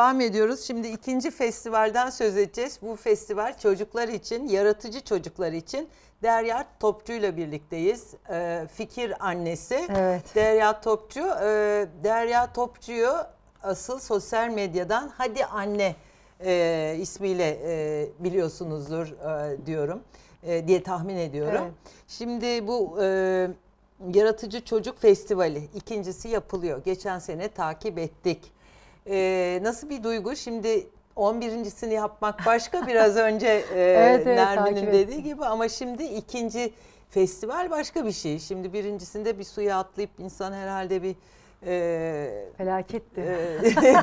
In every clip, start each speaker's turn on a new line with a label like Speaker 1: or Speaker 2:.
Speaker 1: devam ediyoruz. Şimdi ikinci festivalden söz edeceğiz. Bu festival çocuklar için, yaratıcı çocuklar için Derya Topçu ile birlikteyiz. Ee, fikir annesi evet. Derya Topçu. Ee, Derya Topçu'yu asıl sosyal medyadan Hadi Anne e, ismiyle e, biliyorsunuzdur e, diyorum diye tahmin ediyorum. Evet. Şimdi bu Yaratıcı Çocuk Festivali ikincisi yapılıyor. Geçen sene takip ettik. Ee, nasıl bir duygu? Şimdi 11.sini yapmak başka biraz önce e, evet, evet, Nermin'in dediği ettim. gibi ama şimdi ikinci festival başka bir şey. Şimdi birincisinde bir suya atlayıp insan herhalde bir e, felaketti. E,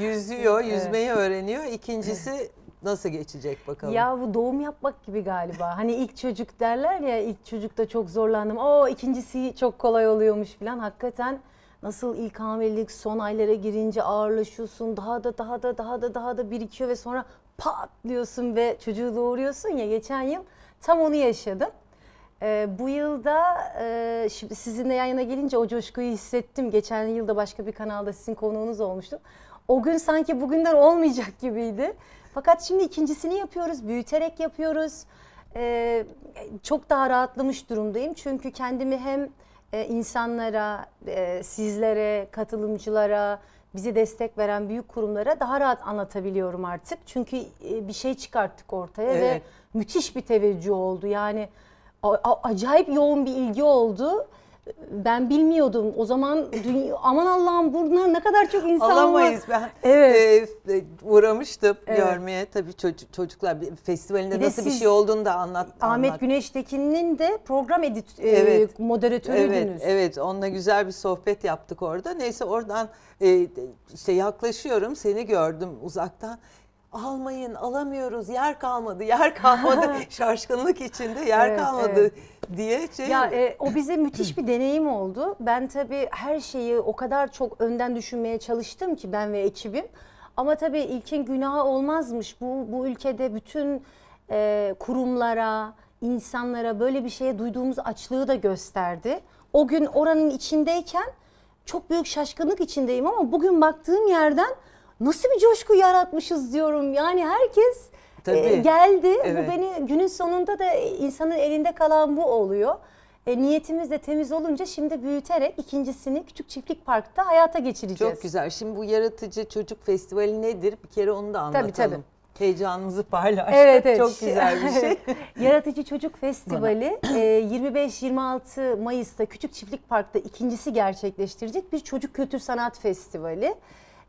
Speaker 1: yüzüyor, yüzmeyi evet. öğreniyor. İkincisi nasıl geçecek bakalım? Ya
Speaker 2: bu doğum yapmak gibi galiba. Hani ilk çocuk derler ya ilk çocukta çok zorlandım. O ikincisi çok kolay oluyormuş falan. Hakikaten Nasıl ilk hamilelik son aylara girince ağırlaşıyorsun. Daha da daha da daha da daha da birikiyor ve sonra patlıyorsun ve çocuğu doğuruyorsun ya geçen yıl tam onu yaşadım. Ee, bu yılda e, şimdi sizinle yan yana gelince o coşkuyu hissettim. Geçen yılda başka bir kanalda sizin konuğunuz olmuştum. O gün sanki bugünden olmayacak gibiydi. Fakat şimdi ikincisini yapıyoruz, büyüterek yapıyoruz. Ee, çok daha rahatlamış durumdayım. Çünkü kendimi hem e, insanlara, e, sizlere, katılımcılara, bizi destek veren büyük kurumlara daha rahat anlatabiliyorum artık. Çünkü e, bir şey çıkarttık ortaya evet. ve müthiş bir teveccüh oldu. Yani acayip yoğun bir ilgi oldu ben bilmiyordum. O zaman dünya, aman Allah'ım burada ne kadar çok insan Alamayız. var. Alamayız
Speaker 1: ben. Evet. E, e uğramıştım evet. görmeye. Tabii çocuk, çocuklar festivalinde bir nasıl siz, bir şey olduğunu da anlat. Ahmet anlat.
Speaker 2: Güneştekin'in de program edit e, moderatörüydünüz. Evet,
Speaker 1: evet. Onunla güzel bir sohbet yaptık orada. Neyse oradan e, işte yaklaşıyorum. Seni gördüm uzaktan almayın alamıyoruz yer kalmadı yer kalmadı şaşkınlık içinde yer evet, kalmadı evet. diye şey. Ya e, o
Speaker 2: bize müthiş bir deneyim oldu. Ben tabii her şeyi o kadar çok önden düşünmeye çalıştım ki ben ve ekibim. Ama tabii ilkin günahı olmazmış. Bu bu ülkede bütün e, kurumlara, insanlara böyle bir şeye duyduğumuz açlığı da gösterdi. O gün oranın içindeyken çok büyük şaşkınlık içindeyim ama bugün baktığım yerden nasıl bir coşku yaratmışız diyorum. Yani herkes Tabii. E, geldi. Evet. Bu beni günün sonunda da insanın elinde kalan bu oluyor. E, niyetimiz de temiz olunca şimdi büyüterek ikincisini Küçük Çiftlik Park'ta hayata geçireceğiz. Çok güzel. Şimdi bu
Speaker 1: yaratıcı çocuk festivali nedir? Bir kere onu da anlatalım. Tabii tabii heyecanımızı paylaş. Evet, evet. Çok güzel bir şey.
Speaker 2: Yaratıcı Çocuk Festivali 25-26 e, Mayıs'ta Küçük Çiftlik Park'ta ikincisi gerçekleştirecek bir çocuk kültür sanat festivali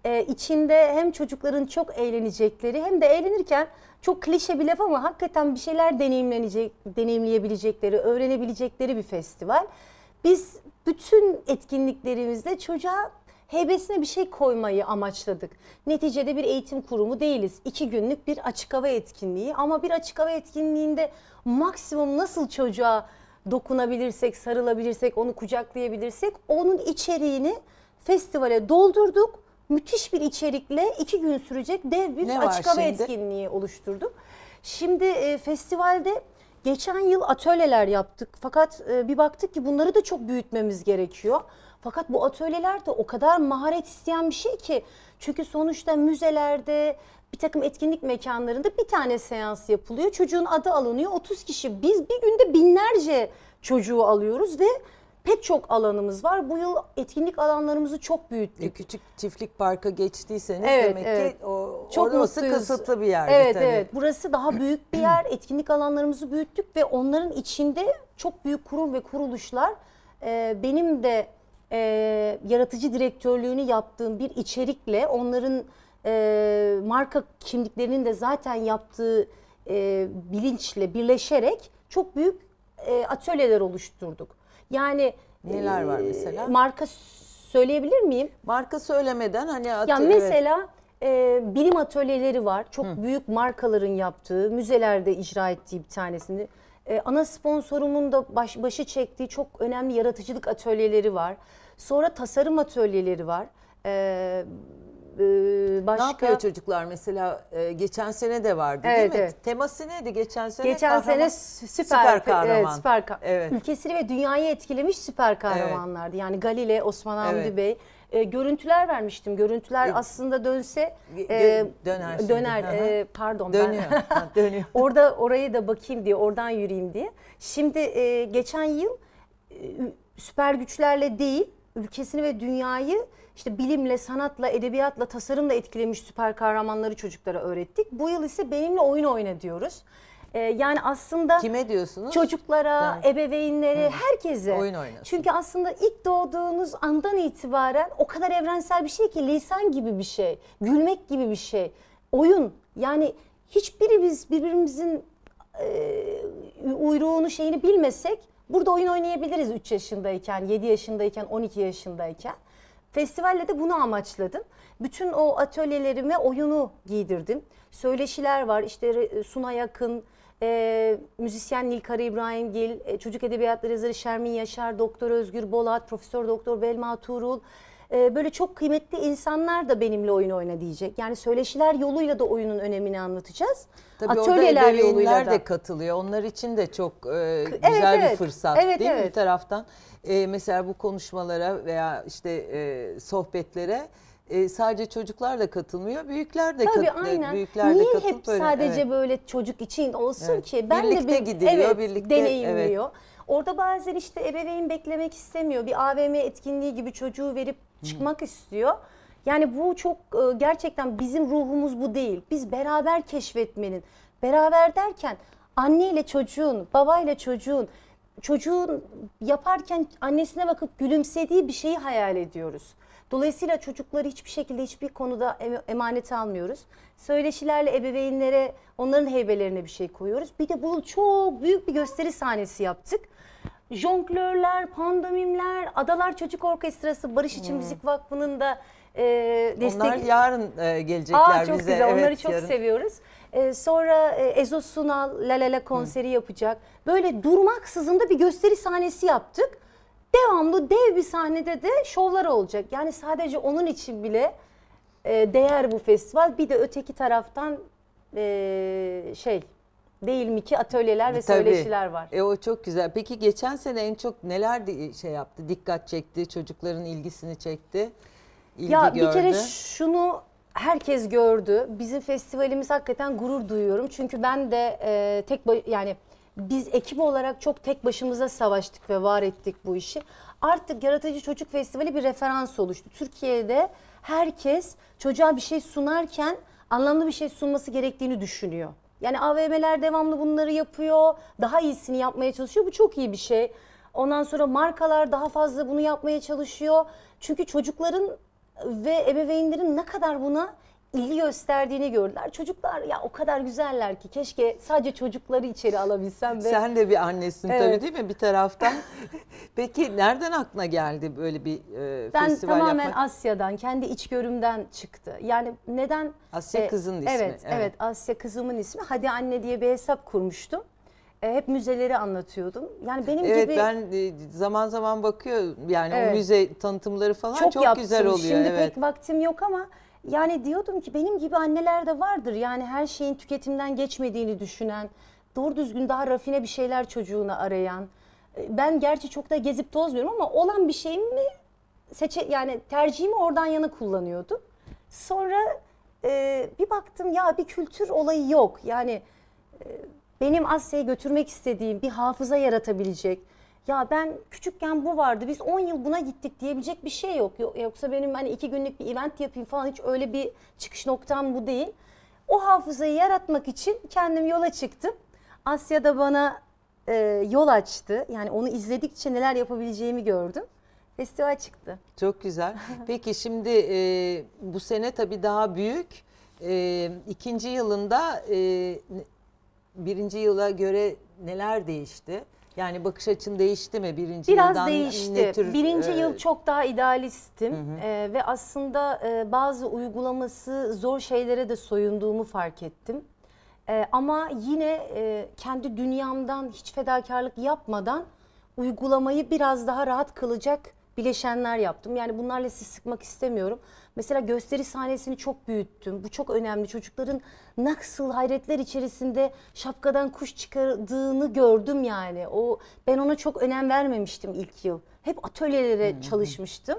Speaker 2: e, içinde hem çocukların çok eğlenecekleri hem de eğlenirken çok klişe bir laf ama hakikaten bir şeyler deneyimlenecek, deneyimleyebilecekleri, öğrenebilecekleri bir festival. Biz bütün etkinliklerimizde çocuğa hebesine bir şey koymayı amaçladık. Neticede bir eğitim kurumu değiliz. İki günlük bir açık hava etkinliği ama bir açık hava etkinliğinde maksimum nasıl çocuğa dokunabilirsek, sarılabilirsek, onu kucaklayabilirsek onun içeriğini festivale doldurduk müthiş bir içerikle iki gün sürecek dev bir ne açık hava etkinliği oluşturduk. Şimdi e, festivalde geçen yıl atölyeler yaptık fakat e, bir baktık ki bunları da çok büyütmemiz gerekiyor. Fakat bu atölyeler de o kadar maharet isteyen bir şey ki çünkü sonuçta müzelerde bir takım etkinlik mekanlarında bir tane seans yapılıyor. Çocuğun adı alınıyor 30 kişi. Biz bir günde binlerce çocuğu alıyoruz ve pek çok alanımız var. Bu yıl etkinlik alanlarımızı çok büyüttük. E, küçük çiftlik parka geçtiyseniz evet, demek evet. ki o, çok orası mutluyuz. kısıtlı bir yer. Evet tabii. evet burası daha büyük bir yer. etkinlik alanlarımızı büyüttük ve onların içinde çok büyük kurum ve kuruluşlar e, benim de e, yaratıcı direktörlüğünü yaptığım bir içerikle onların e, marka kimliklerinin de zaten yaptığı e, bilinçle birleşerek çok büyük e, atölyeler oluşturduk. Yani neler var mesela? Marka söyleyebilir miyim? Marka söylemeden hani atı, Ya mesela evet. E, bilim atölyeleri var. Çok Hı. büyük markaların yaptığı, müzelerde icra ettiği bir tanesini. E, ana sponsorumun da baş, başı çektiği çok önemli yaratıcılık atölyeleri var. Sonra tasarım atölyeleri var. E, ee, başka... Ne yapıyor çocuklar mesela e, geçen sene de vardı evet, değil mi? Evet. Teması neydi geçen sene? Geçen kahraman, sene süper, süper kahraman. E, süper kah evet. Ülkesini ve dünyayı etkilemiş süper kahramanlardı. Evet. Yani Galile, Osman Hamdi evet. Bey. E, görüntüler vermiştim. Görüntüler e, aslında dönse e, döner. Şimdi. Döner. E, pardon dönüyor. ben. dönüyor. Orada orayı da bakayım diye, oradan yürüyeyim diye. Şimdi e, geçen yıl e, süper güçlerle değil ülkesini ve dünyayı işte bilimle, sanatla, edebiyatla, tasarımla etkilemiş süper kahramanları çocuklara öğrettik. Bu yıl ise benimle oyun oyna diyoruz. Ee, yani aslında kime diyorsunuz? Çocuklara, ben... ebeveynlere, Hı. herkese. Oyun oynasın. Çünkü aslında ilk doğduğunuz andan itibaren o kadar evrensel bir şey ki lisan gibi bir şey, gülmek gibi bir şey. Oyun yani hiçbirimiz birbirimizin e, uyruğunu şeyini bilmesek Burada oyun oynayabiliriz 3 yaşındayken, 7 yaşındayken, 12 yaşındayken. Festivalle de bunu amaçladım. Bütün o atölyelerime oyunu giydirdim. Söyleşiler var işte Suna Yakın, e, müzisyen Nilkara İbrahimgil, e, çocuk edebiyatları yazarı Şermin Yaşar, Doktor Özgür Bolat, Profesör Doktor Belma Tuğrul, ee, böyle çok kıymetli insanlar da benimle oyun oyna diyecek. Yani söyleşiler yoluyla da oyunun önemini anlatacağız. Tabii Atölyeler orada yoluyla da. de
Speaker 1: katılıyor. Onlar için de çok e, güzel evet, bir fırsat evet, değil evet. mi bir taraftan? E, mesela bu konuşmalara veya işte e, sohbetlere e, sadece çocuklar da katılmıyor, büyükler de katılıyor. Tabii, kat, aynen. büyükler Niye de katılıp hep böyle, sadece evet.
Speaker 2: böyle çocuk için olsun evet. ki ben birlikte de bir, gidiyor, evet, birlikte deneyimliyor. Evet. Orada bazen işte ebeveyn beklemek istemiyor. Bir AVM etkinliği gibi çocuğu verip hmm. çıkmak Hı. istiyor. Yani bu çok e, gerçekten bizim ruhumuz bu değil. Biz beraber keşfetmenin, beraber derken anneyle çocuğun, babayla çocuğun, çocuğun yaparken annesine bakıp gülümsediği bir şeyi hayal ediyoruz. Dolayısıyla çocukları hiçbir şekilde hiçbir konuda emanete almıyoruz. Söyleşilerle ebeveynlere onların heybelerine bir şey koyuyoruz. Bir de bunun çok büyük bir gösteri sahnesi yaptık. Jonglörler, pandomimler, Adalar Çocuk Orkestrası, Barış İçin hmm. Müzik Vakfı'nın da e, destek... Onlar yarın
Speaker 1: e, gelecekler Aa, çok bize. Güzel. Evet, Onları çok yarın.
Speaker 2: seviyoruz. E, sonra e, Ezo Sunal La La La konseri Hı. yapacak. Böyle durmaksızın da bir gösteri sahnesi yaptık devamlı dev bir sahnede de şovlar olacak. Yani sadece onun için bile e, değer bu festival. Bir de öteki taraftan e, şey değil mi ki atölyeler ve Tabii. söyleşiler var. E o çok güzel. Peki geçen sene en çok neler
Speaker 1: şey yaptı? Dikkat çekti, çocukların ilgisini çekti. ilgi ya gördü. bir kere
Speaker 2: şunu herkes gördü. Bizim festivalimiz hakikaten gurur duyuyorum. Çünkü ben de e, tek yani biz ekip olarak çok tek başımıza savaştık ve var ettik bu işi. Artık Yaratıcı Çocuk Festivali bir referans oluştu. Türkiye'de herkes çocuğa bir şey sunarken anlamlı bir şey sunması gerektiğini düşünüyor. Yani AVM'ler devamlı bunları yapıyor. Daha iyisini yapmaya çalışıyor. Bu çok iyi bir şey. Ondan sonra markalar daha fazla bunu yapmaya çalışıyor. Çünkü çocukların ve ebeveynlerin ne kadar buna ilgi gösterdiğini gördüler. Çocuklar ya o kadar güzeller ki keşke sadece çocukları içeri alabilsem. Ve... Sen de bir
Speaker 1: annesin evet. tabii değil
Speaker 2: mi bir taraftan? Peki
Speaker 1: nereden aklına geldi böyle bir e, ben festival yapmak? Ben tamamen
Speaker 2: Asya'dan, kendi iç görümden çıktı. Yani neden? Asya e, kızın ismi. Evet, evet, evet Asya kızımın ismi. Hadi anne diye bir hesap kurmuştum e, hep müzeleri anlatıyordum. Yani benim evet, gibi Evet ben e, zaman
Speaker 1: zaman bakıyorum yani evet. o müze tanıtımları falan çok, çok güzel oluyor. Şimdi evet. pek
Speaker 2: vaktim yok ama yani diyordum ki benim gibi anneler de vardır. Yani her şeyin tüketimden geçmediğini düşünen, doğru düzgün daha rafine bir şeyler çocuğuna arayan. Ee, ben gerçi çok da gezip tozmuyorum ama olan bir şeyimi seçe yani tercihimi oradan yana kullanıyordum. Sonra e, bir baktım ya bir kültür olayı yok. Yani e, benim Asya'ya götürmek istediğim bir hafıza yaratabilecek, ya ben küçükken bu vardı biz 10 yıl buna gittik diyebilecek bir şey yok. Yoksa benim hani iki günlük bir event yapayım falan hiç öyle bir çıkış noktam bu değil. O hafızayı yaratmak için kendim yola çıktım. Asya da bana e, yol açtı. Yani onu izledikçe neler yapabileceğimi gördüm. Festival çıktı. Çok güzel. Peki şimdi e, bu sene
Speaker 1: tabii daha büyük. E, ikinci yılında e, birinci yıla göre neler değişti? Yani bakış açın değişti mi birinci Biraz yıldan? Biraz değişti. Tür, birinci e... yıl
Speaker 2: çok daha idealistim hı hı. E, ve aslında e, bazı uygulaması zor şeylere de soyunduğumu fark ettim. E, ama yine e, kendi dünyamdan hiç fedakarlık yapmadan uygulamayı biraz daha rahat kılacak bileşenler yaptım. Yani bunlarla siz sıkmak istemiyorum. Mesela gösteri sahnesini çok büyüttüm. Bu çok önemli. Çocukların nasıl hayretler içerisinde şapkadan kuş çıkardığını gördüm yani. O ben ona çok önem vermemiştim ilk yıl. Hep atölyelere hmm. çalışmıştım.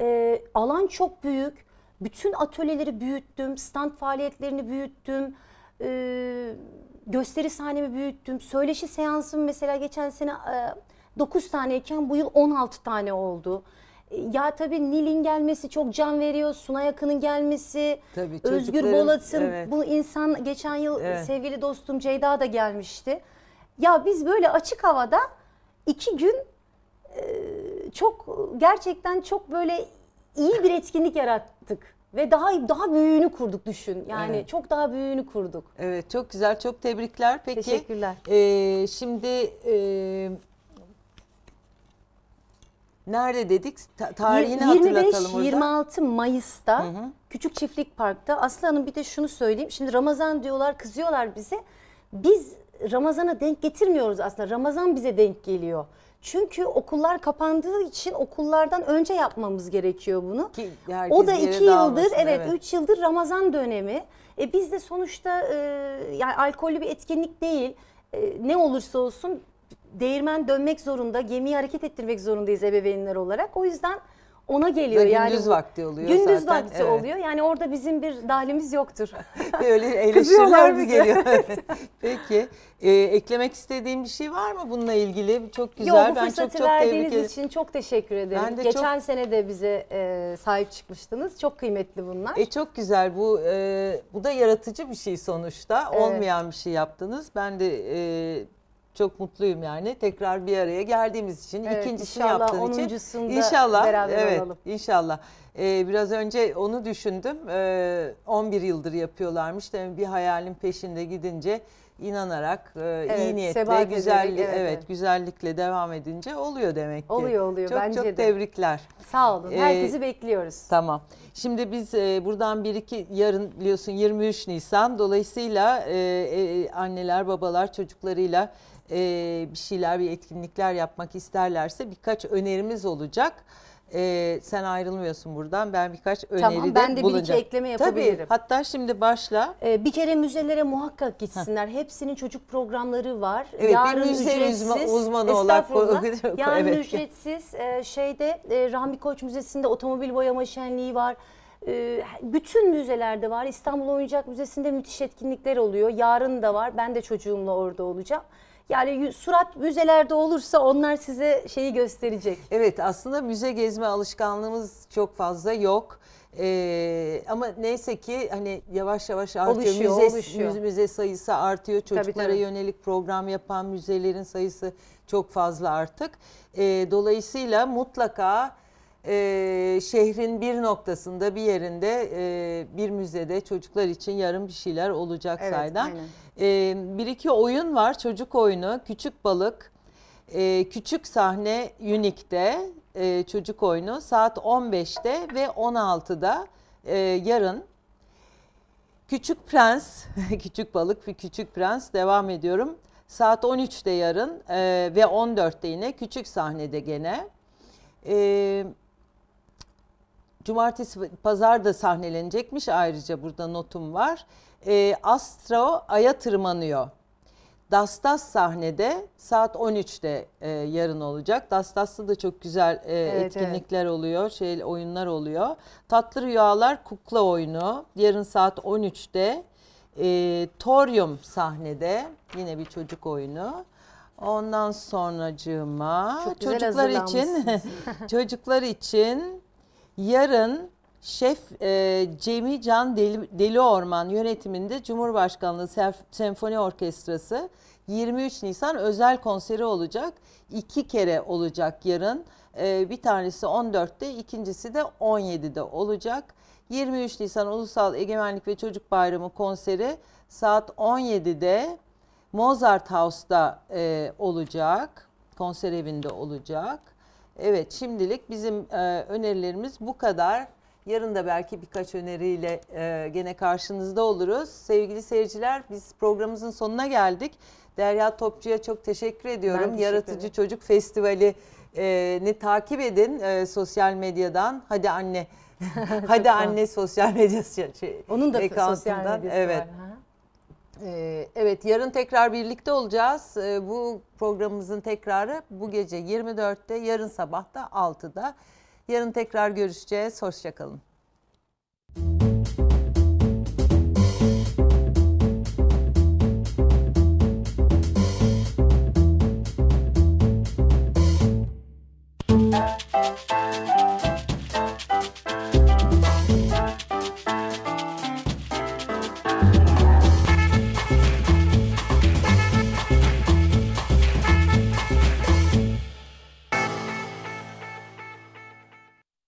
Speaker 2: Ee, alan çok büyük. Bütün atölyeleri büyüttüm. Stand faaliyetlerini büyüttüm. Ee, gösteri sahnemi büyüttüm. Söyleşi seansım mesela geçen sene e, 9 taneyken bu yıl 16 tane oldu. E, ya tabii Nil'in gelmesi çok can veriyor. Sunay Akın'ın gelmesi, tabii, Özgür Bolat'ın evet. bu insan geçen yıl evet. sevgili dostum Ceyda da gelmişti. Ya biz böyle açık havada iki gün e, çok gerçekten çok böyle iyi bir etkinlik yarattık ve daha daha büyüğünü kurduk düşün. Yani evet. çok daha büyüğünü kurduk. Evet çok güzel çok tebrikler.
Speaker 1: Peki, Teşekkürler. E, şimdi e,
Speaker 2: Nerede dedik? Ta tarihini 25, hatırlatalım orada. 26 Mayıs'ta hı hı. Küçük Çiftlik Park'ta. Aslı Hanım bir de şunu söyleyeyim. Şimdi Ramazan diyorlar, kızıyorlar bize. Biz Ramazan'a denk getirmiyoruz aslında. Ramazan bize denk geliyor. Çünkü okullar kapandığı için okullardan önce yapmamız gerekiyor bunu. Ki o da iki yıldır, evet, evet üç yıldır Ramazan dönemi. E biz de sonuçta e, yani alkollü bir etkinlik değil. E, ne olursa olsun değirmen dönmek zorunda, gemiyi hareket ettirmek zorundayız ebeveynler olarak. O yüzden ona geliyor Ve yani. Gündüz vakti oluyor Gündüz zaten. vakti evet. oluyor. Yani orada bizim bir dahlimiz yoktur. Öyle eleştiriler mi geliyor?
Speaker 1: Peki. Ee, eklemek istediğim bir şey var mı bununla ilgili? Çok güzel. Yok, bu ben çok, çok verdiğiniz tebrik
Speaker 2: için çok teşekkür ederim. Ben de Geçen çok... sene de bize e, sahip çıkmıştınız. Çok kıymetli bunlar. E,
Speaker 1: çok güzel. Bu e, bu da yaratıcı bir şey sonuçta. Evet. Olmayan bir şey yaptınız. Ben de e, çok mutluyum yani. Tekrar bir araya geldiğimiz için, evet, ikincisini yaptığın için. İnşallah beraber evet, olalım. İnşallah. Ee, biraz önce onu düşündüm. Ee, 11 yıldır yapıyorlarmış. Demin bir hayalin peşinde gidince inanarak e, evet, iyi niyetle güzellik evet, evet güzellikle devam edince oluyor demek ki. Oluyor oluyor çok, bence çok de. Çok tebrikler.
Speaker 2: Sağ olun. Ee, herkesi ee, bekliyoruz.
Speaker 1: Tamam. Şimdi biz e, buradan bir iki yarın biliyorsun 23 Nisan dolayısıyla e, e, anneler babalar çocuklarıyla e, bir şeyler bir etkinlikler yapmak isterlerse birkaç önerimiz olacak e, sen ayrılmıyorsun buradan. Ben birkaç öneride bulunacağım. Tamam ben de bulacağım. bir iki ekleme yapabilirim. Tabii
Speaker 2: hatta şimdi başla. Ee, bir kere müzelere muhakkak gitsinler. Hepsinin çocuk programları var. Evet Yarın bir müze ücretsiz, uzmanı olarak. Yani evet. ücretsiz e, şeyde e, Rahmi Koç Müzesi'nde otomobil boyama şenliği var. E, bütün müzelerde var. İstanbul Oyuncak Müzesi'nde müthiş etkinlikler oluyor. Yarın da var. Ben de çocuğumla orada olacağım. Yani surat müzelerde olursa onlar size şeyi gösterecek.
Speaker 1: Evet aslında müze gezme alışkanlığımız çok fazla yok. Ee, ama neyse ki hani yavaş yavaş artıyor. Oluşuyor, müze, oluşuyor. müze sayısı artıyor. Çocuklara tabii, tabii. yönelik program yapan müzelerin sayısı çok fazla artık. Ee, dolayısıyla mutlaka e, şehrin bir noktasında bir yerinde e, bir müzede çocuklar için yarım bir şeyler olacak evet, saydan. E, ee, bir iki oyun var çocuk oyunu küçük balık e, küçük sahne Unique'de e, çocuk oyunu saat 15'te ve 16'da e, yarın. Küçük Prens, Küçük Balık ve Küçük Prens devam ediyorum. Saat 13'te yarın e, ve 14'te yine küçük sahnede gene. E, Cumartesi pazar da sahnelenecekmiş ayrıca burada notum var. E, Astro Ay'a tırmanıyor. Dastas sahnede saat 13'te e, yarın olacak. Dastas'ta da çok güzel e, evet, etkinlikler evet. oluyor, şey oyunlar oluyor. Tatlı Rüyalar kukla oyunu yarın saat 13'te. E, ee, Torium sahnede yine bir çocuk oyunu. Ondan sonracığıma çocuklar için çocuklar için yarın Şef e, Cemi Can Deli, Deli Orman yönetiminde Cumhurbaşkanlığı Senf Senfoni Orkestrası 23 Nisan özel konseri olacak. İki kere olacak yarın. E, bir tanesi 14'te, ikincisi de 17'de olacak. 23 Nisan Ulusal Egemenlik ve Çocuk Bayramı konseri saat 17'de Mozart House'da e, olacak. Konser evinde olacak. Evet şimdilik bizim e, önerilerimiz bu kadar. Yarın da belki birkaç öneriyle e, gene karşınızda oluruz. Sevgili seyirciler biz programımızın sonuna geldik. Derya Topçu'ya çok teşekkür ediyorum. Teşekkür Yaratıcı ederim. Çocuk ne takip edin e, sosyal medyadan. Hadi anne. Hadi anne sosyal medya şey, Onun da e, sosyal medyası evet. var. Evet. Ee, evet yarın tekrar birlikte olacağız. Ee, bu programımızın tekrarı bu gece 24'te, yarın sabah da 6'da. Yarın tekrar görüşeceğiz. Hoşçakalın.